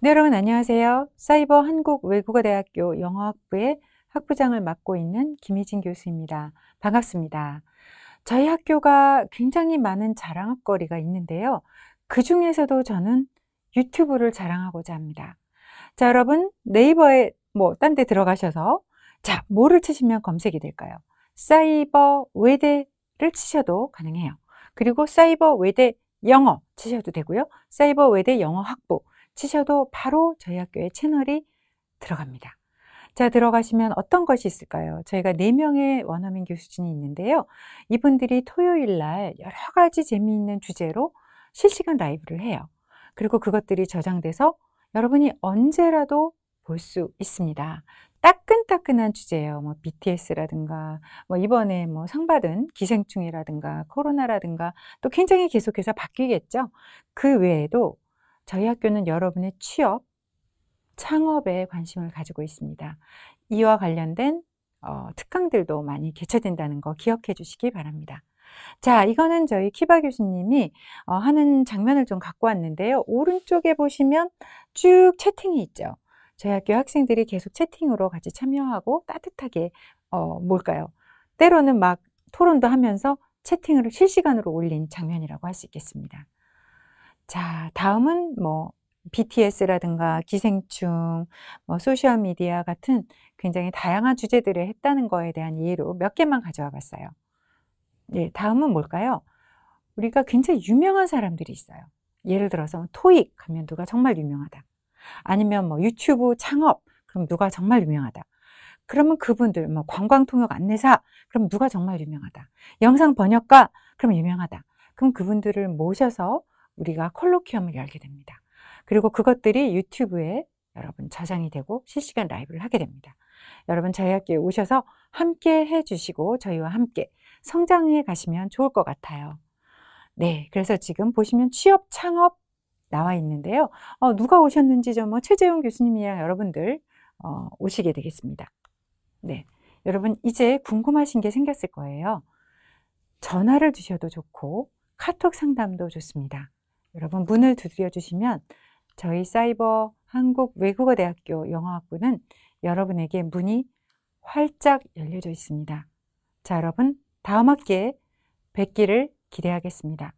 네, 여러분 안녕하세요. 사이버 한국 외국어대학교 영어학부의 학부장을 맡고 있는 김희진 교수입니다. 반갑습니다. 저희 학교가 굉장히 많은 자랑거리가 있는데요. 그 중에서도 저는 유튜브를 자랑하고자 합니다. 자, 여러분 네이버에 뭐 딴 데 들어가셔서 자, 뭐를 치시면 검색이 될까요? 사이버 외대를 치셔도 가능해요. 그리고 사이버 외대 영어 치셔도 되고요. 사이버 외대 영어 학부 치셔도 바로 저희 학교의 채널이 들어갑니다. 자, 들어가시면 어떤 것이 있을까요? 저희가 4명의 원어민 교수진이 있는데요. 이분들이 토요일 날 여러 가지 재미있는 주제로 실시간 라이브를 해요. 그리고 그것들이 저장돼서 여러분이 언제라도 볼 수 있습니다. 따끈따끈한 주제예요. 뭐 BTS라든가 뭐 이번에 뭐상 받은 기생충이라든가 코로나라든가 또 굉장히 계속해서 바뀌겠죠. 그 외에도 저희 학교는 여러분의 취업, 창업에 관심을 가지고 있습니다. 이와 관련된 어, 특강들도 많이 개최된다는 거 기억해 주시기 바랍니다. 자, 이거는 저희 키바 교수님이 어, 하는 장면을 좀 갖고 왔는데요. 오른쪽에 보시면 쭉 채팅이 있죠. 저희 학교 학생들이 계속 채팅으로 같이 참여하고 따뜻하게 어, 뭘까요? 때로는 막 토론도 하면서 채팅을 실시간으로 올린 장면이라고 할 수 있겠습니다. 자, 다음은 뭐 BTS라든가 기생충, 뭐 소셜 미디어 같은 굉장히 다양한 주제들을 했다는 거에 대한 이해로 몇 개만 가져와 봤어요. 예, 다음은 뭘까요? 우리가 굉장히 유명한 사람들이 있어요. 예를 들어서 뭐 토익 하면 누가 정말 유명하다. 아니면 뭐 유튜브 창업 그럼 누가 정말 유명하다. 그러면 그분들 뭐 관광통역 안내사 그럼 누가 정말 유명하다. 영상 번역가 그럼 유명하다. 그럼 그분들을 모셔서 우리가 컬로키엄을 열게 됩니다. 그리고 그것들이 유튜브에 여러분 저장이 되고 실시간 라이브를 하게 됩니다. 여러분 저희 학교에 오셔서 함께 해주시고 저희와 함께 성장해 가시면 좋을 것 같아요. 네, 그래서 지금 보시면 취업 창업 나와 있는데요. 어, 누가 오셨는지 좀뭐 최재용 교수님이랑 여러분들 어, 오시게 되겠습니다. 네, 여러분 이제 궁금하신 게 생겼을 거예요. 전화를 주셔도 좋고 카톡 상담도 좋습니다. 여러분 문을 두드려 주시면 저희 사이버 한국 외국어 대학교 영어학부는 여러분에게 문이 활짝 열려져 있습니다. 자, 여러분 다음 학기에 뵙기를 기대하겠습니다.